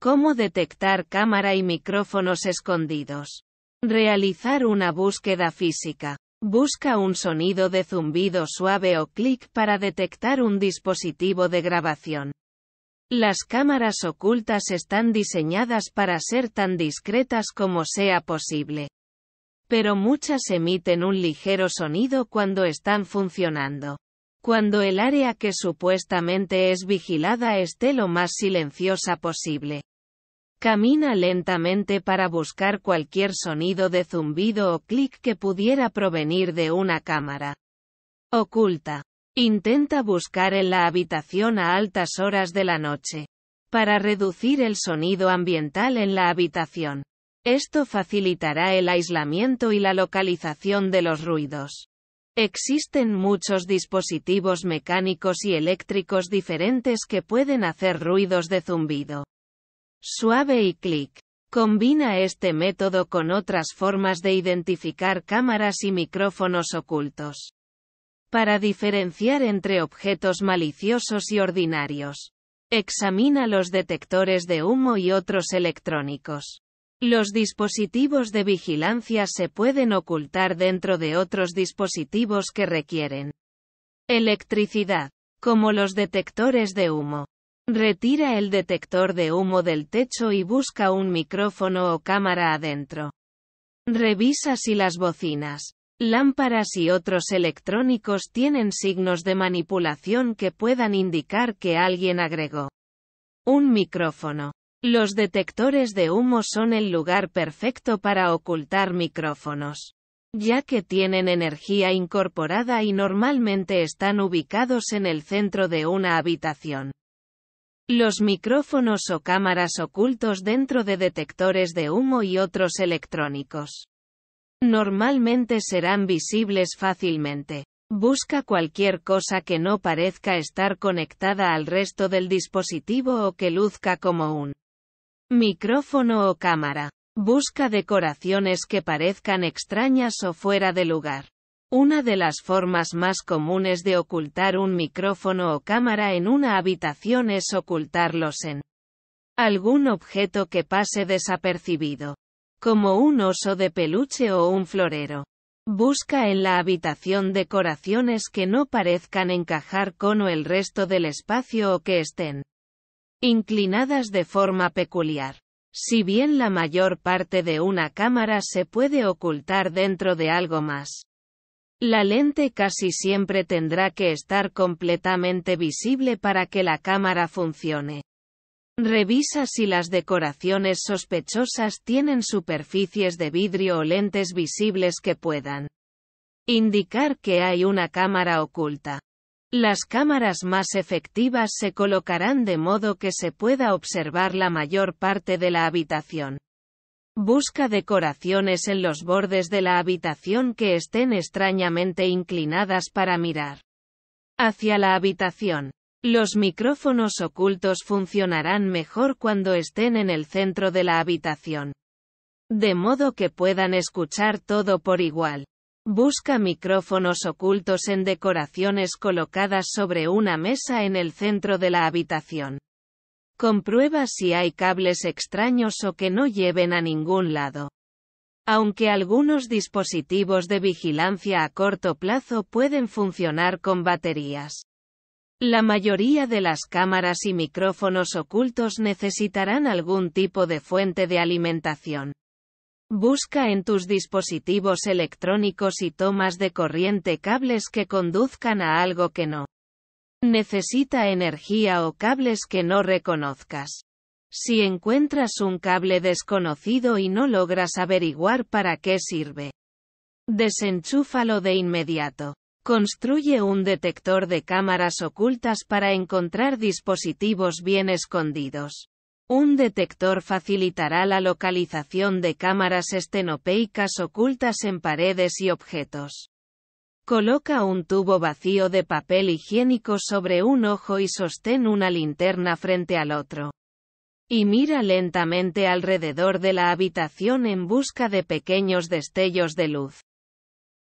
Cómo detectar cámara y micrófonos escondidos. Realizar una búsqueda física. Busca un sonido de zumbido suave o clic para detectar un dispositivo de grabación. Las cámaras ocultas están diseñadas para ser tan discretas como sea posible. Pero muchas emiten un ligero sonido cuando están funcionando. Cuando el área que supuestamente es vigilada esté lo más silenciosa posible. Camina lentamente para buscar cualquier sonido de zumbido o clic que pudiera provenir de una cámara. Oculta. Intenta buscar en la habitación a altas horas de la noche. Para reducir el sonido ambiental en la habitación. Esto facilitará el aislamiento y la localización de los ruidos. Existen muchos dispositivos mecánicos y eléctricos diferentes que pueden hacer ruidos de zumbido. Suave y clic. Combina este método con otras formas de identificar cámaras y micrófonos ocultos. Para diferenciar entre objetos maliciosos y ordinarios. Examina los detectores de humo y otros electrónicos. Los dispositivos de vigilancia se pueden ocultar dentro de otros dispositivos que requieren electricidad, como los detectores de humo. Retira el detector de humo del techo y busca un micrófono o cámara adentro. Revisa si las bocinas, lámparas y otros electrónicos tienen signos de manipulación que puedan indicar que alguien agregó un micrófono. Los detectores de humo son el lugar perfecto para ocultar micrófonos, ya que tienen energía incorporada y normalmente están ubicados en el centro de una habitación. Los micrófonos o cámaras ocultos dentro de detectores de humo y otros electrónicos. Normalmente serán visibles fácilmente. Busca cualquier cosa que no parezca estar conectada al resto del dispositivo o que luzca como un micrófono o cámara. Busca decoraciones que parezcan extrañas o fuera de lugar. Una de las formas más comunes de ocultar un micrófono o cámara en una habitación es ocultarlos en algún objeto que pase desapercibido, como un oso de peluche o un florero. Busca en la habitación decoraciones que no parezcan encajar con o el resto del espacio o que estén inclinadas de forma peculiar. Si bien la mayor parte de una cámara se puede ocultar dentro de algo más la lente casi siempre tendrá que estar completamente visible para que la cámara funcione. Revisa si las decoraciones sospechosas tienen superficies de vidrio o lentes visibles que puedan indicar que hay una cámara oculta. Las cámaras más efectivas se colocarán de modo que se pueda observar la mayor parte de la habitación. Busca decoraciones en los bordes de la habitación que estén extrañamente inclinadas para mirar hacia la habitación. Los micrófonos ocultos funcionarán mejor cuando estén en el centro de la habitación. De modo que puedan escuchar todo por igual. Busca micrófonos ocultos en decoraciones colocadas sobre una mesa en el centro de la habitación. Comprueba si hay cables extraños o que no lleven a ningún lado. Aunque algunos dispositivos de vigilancia a corto plazo pueden funcionar con baterías. La mayoría de las cámaras y micrófonos ocultos necesitarán algún tipo de fuente de alimentación. Busca en tus dispositivos electrónicos y tomas de corriente cables que conduzcan a algo que no Necesita energía o cables que no reconozcas. Si encuentras un cable desconocido y no logras averiguar para qué sirve, desenchúfalo de inmediato. Construye un detector de cámaras ocultas para encontrar dispositivos bien escondidos. Un detector facilitará la localización de cámaras estenopeicas ocultas en paredes y objetos. Coloca un tubo vacío de papel higiénico sobre un ojo y sostén una linterna frente al otro. Y mira lentamente alrededor de la habitación en busca de pequeños destellos de luz.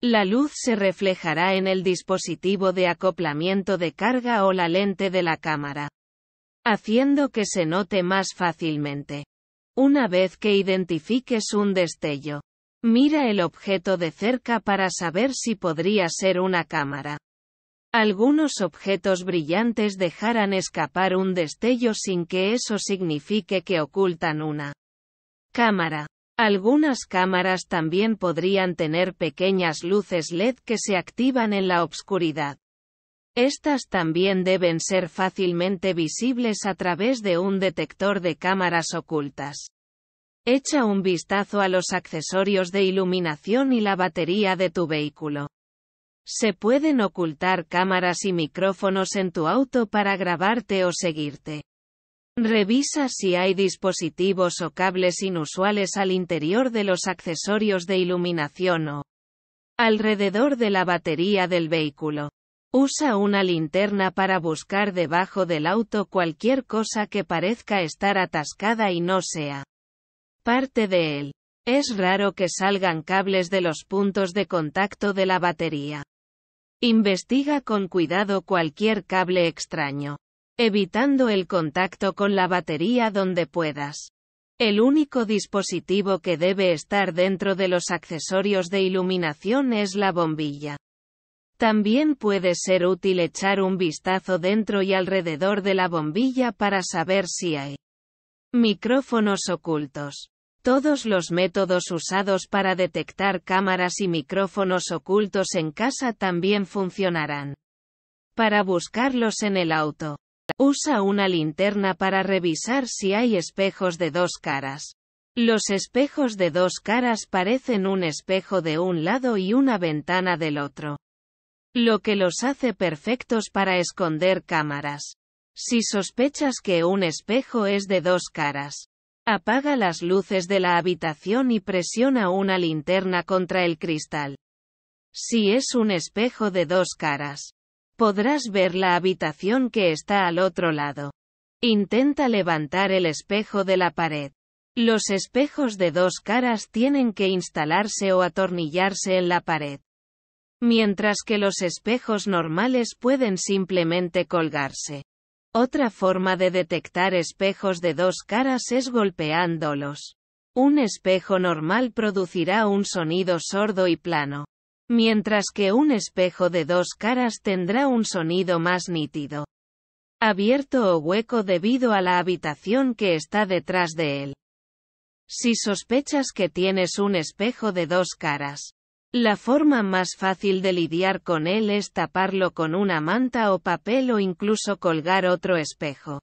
La luz se reflejará en el dispositivo de acoplamiento de carga o la lente de la cámara, haciendo que se note más fácilmente. Una vez que identifiques un destello, Mira el objeto de cerca para saber si podría ser una cámara. Algunos objetos brillantes dejarán escapar un destello sin que eso signifique que ocultan una cámara. Algunas cámaras también podrían tener pequeñas luces LED que se activan en la oscuridad. Estas también deben ser fácilmente visibles a través de un detector de cámaras ocultas. Echa un vistazo a los accesorios de iluminación y la batería de tu vehículo. Se pueden ocultar cámaras y micrófonos en tu auto para grabarte o seguirte. Revisa si hay dispositivos o cables inusuales al interior de los accesorios de iluminación o alrededor de la batería del vehículo. Usa una linterna para buscar debajo del auto cualquier cosa que parezca estar atascada y no sea parte de él. Es raro que salgan cables de los puntos de contacto de la batería. Investiga con cuidado cualquier cable extraño, evitando el contacto con la batería donde puedas. El único dispositivo que debe estar dentro de los accesorios de iluminación es la bombilla. También puede ser útil echar un vistazo dentro y alrededor de la bombilla para saber si hay micrófonos ocultos. Todos los métodos usados para detectar cámaras y micrófonos ocultos en casa también funcionarán. Para buscarlos en el auto. Usa una linterna para revisar si hay espejos de dos caras. Los espejos de dos caras parecen un espejo de un lado y una ventana del otro. Lo que los hace perfectos para esconder cámaras. Si sospechas que un espejo es de dos caras, Apaga las luces de la habitación y presiona una linterna contra el cristal. Si es un espejo de dos caras, podrás ver la habitación que está al otro lado. Intenta levantar el espejo de la pared. Los espejos de dos caras tienen que instalarse o atornillarse en la pared. Mientras que los espejos normales pueden simplemente colgarse. Otra forma de detectar espejos de dos caras es golpeándolos. Un espejo normal producirá un sonido sordo y plano, mientras que un espejo de dos caras tendrá un sonido más nítido, abierto o hueco debido a la habitación que está detrás de él. Si sospechas que tienes un espejo de dos caras, la forma más fácil de lidiar con él es taparlo con una manta o papel o incluso colgar otro espejo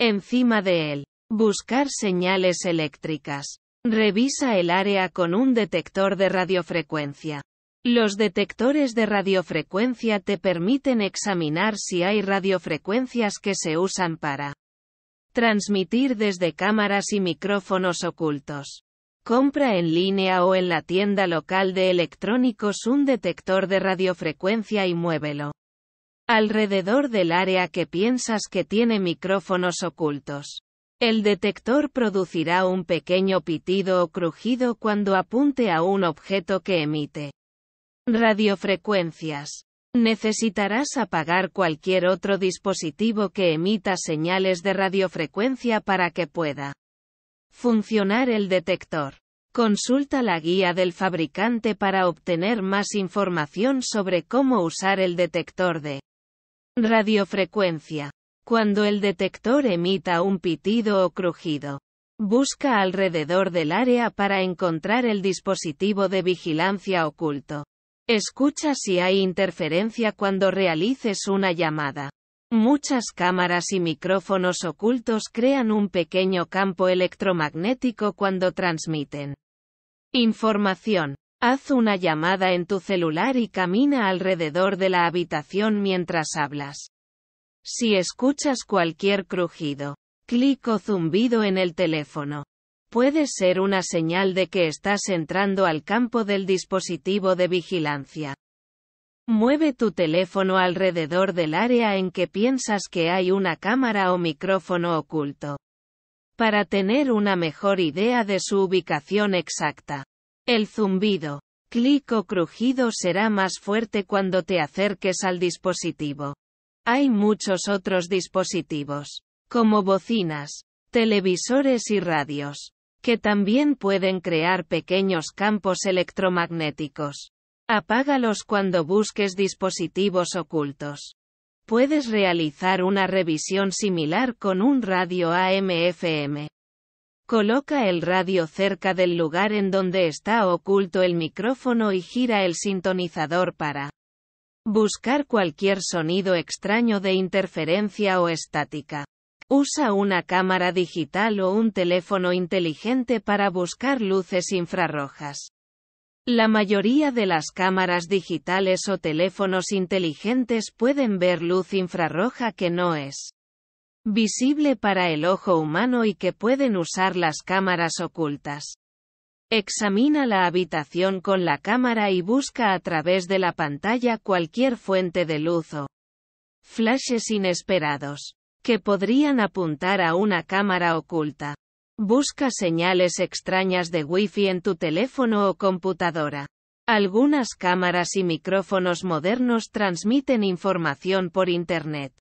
encima de él. Buscar señales eléctricas. Revisa el área con un detector de radiofrecuencia. Los detectores de radiofrecuencia te permiten examinar si hay radiofrecuencias que se usan para transmitir desde cámaras y micrófonos ocultos. Compra en línea o en la tienda local de electrónicos un detector de radiofrecuencia y muévelo. Alrededor del área que piensas que tiene micrófonos ocultos. El detector producirá un pequeño pitido o crujido cuando apunte a un objeto que emite radiofrecuencias. Necesitarás apagar cualquier otro dispositivo que emita señales de radiofrecuencia para que pueda funcionar el detector. Consulta la guía del fabricante para obtener más información sobre cómo usar el detector de radiofrecuencia. Cuando el detector emita un pitido o crujido, busca alrededor del área para encontrar el dispositivo de vigilancia oculto. Escucha si hay interferencia cuando realices una llamada. Muchas cámaras y micrófonos ocultos crean un pequeño campo electromagnético cuando transmiten. Información. Haz una llamada en tu celular y camina alrededor de la habitación mientras hablas. Si escuchas cualquier crujido, clic o zumbido en el teléfono, puede ser una señal de que estás entrando al campo del dispositivo de vigilancia. Mueve tu teléfono alrededor del área en que piensas que hay una cámara o micrófono oculto para tener una mejor idea de su ubicación exacta. El zumbido, clic o crujido será más fuerte cuando te acerques al dispositivo. Hay muchos otros dispositivos, como bocinas, televisores y radios, que también pueden crear pequeños campos electromagnéticos. Apágalos cuando busques dispositivos ocultos. Puedes realizar una revisión similar con un radio AMFM. Coloca el radio cerca del lugar en donde está oculto el micrófono y gira el sintonizador para buscar cualquier sonido extraño de interferencia o estática. Usa una cámara digital o un teléfono inteligente para buscar luces infrarrojas. La mayoría de las cámaras digitales o teléfonos inteligentes pueden ver luz infrarroja que no es visible para el ojo humano y que pueden usar las cámaras ocultas. Examina la habitación con la cámara y busca a través de la pantalla cualquier fuente de luz o flashes inesperados que podrían apuntar a una cámara oculta. Busca señales extrañas de Wi-Fi en tu teléfono o computadora. Algunas cámaras y micrófonos modernos transmiten información por Internet,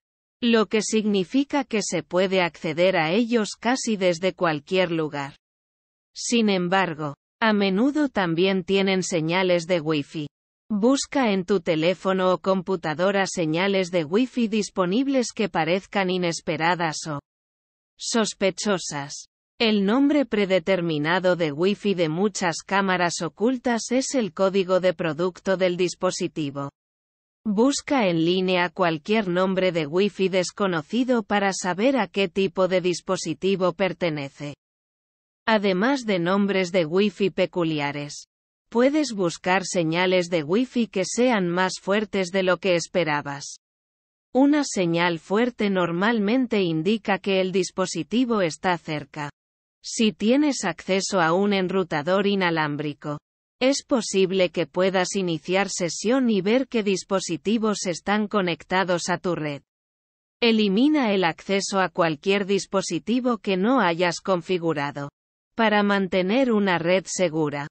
lo que significa que se puede acceder a ellos casi desde cualquier lugar. Sin embargo, a menudo también tienen señales de Wi-Fi. Busca en tu teléfono o computadora señales de Wi-Fi disponibles que parezcan inesperadas o sospechosas. El nombre predeterminado de Wi-Fi de muchas cámaras ocultas es el código de producto del dispositivo. Busca en línea cualquier nombre de Wi-Fi desconocido para saber a qué tipo de dispositivo pertenece. Además de nombres de Wi-Fi peculiares, puedes buscar señales de Wi-Fi que sean más fuertes de lo que esperabas. Una señal fuerte normalmente indica que el dispositivo está cerca. Si tienes acceso a un enrutador inalámbrico, es posible que puedas iniciar sesión y ver qué dispositivos están conectados a tu red. Elimina el acceso a cualquier dispositivo que no hayas configurado. Para mantener una red segura,